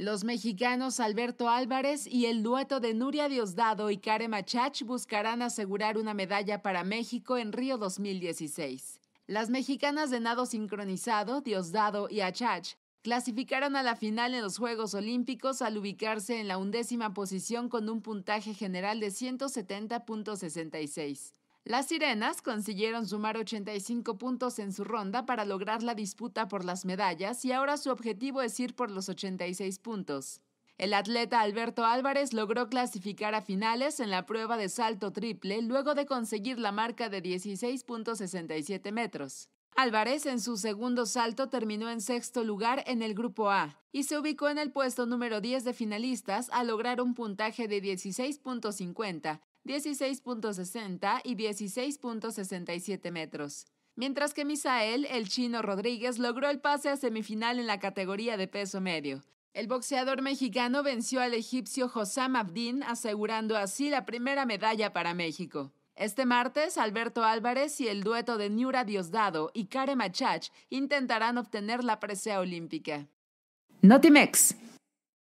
Los mexicanos Alberto Álvarez y el dueto de Nuria Diosdado y Kare Machach buscarán asegurar una medalla para México en Río 2016. Las mexicanas de nado sincronizado, Diosdado y Achach, clasificaron a la final en los Juegos Olímpicos al ubicarse en la undécima posición con un puntaje general de 170.66. Las Sirenas consiguieron sumar 85 puntos en su ronda para lograr la disputa por las medallas y ahora su objetivo es ir por los 86 puntos. El atleta Alberto Álvarez logró clasificar a finales en la prueba de salto triple luego de conseguir la marca de 16.67 metros. Álvarez en su segundo salto terminó en sexto lugar en el grupo A y se ubicó en el puesto número 10 de finalistas a lograr un puntaje de 16.50, 16.60 y 16.67 metros. Mientras que Misael, el chino Rodríguez, logró el pase a semifinal en la categoría de peso medio. El boxeador mexicano venció al egipcio Hossam Abdin, asegurando así la primera medalla para México. Este martes, Alberto Álvarez y el dueto de Niura Diosdado y Kare Machach intentarán obtener la presea olímpica. Notimex.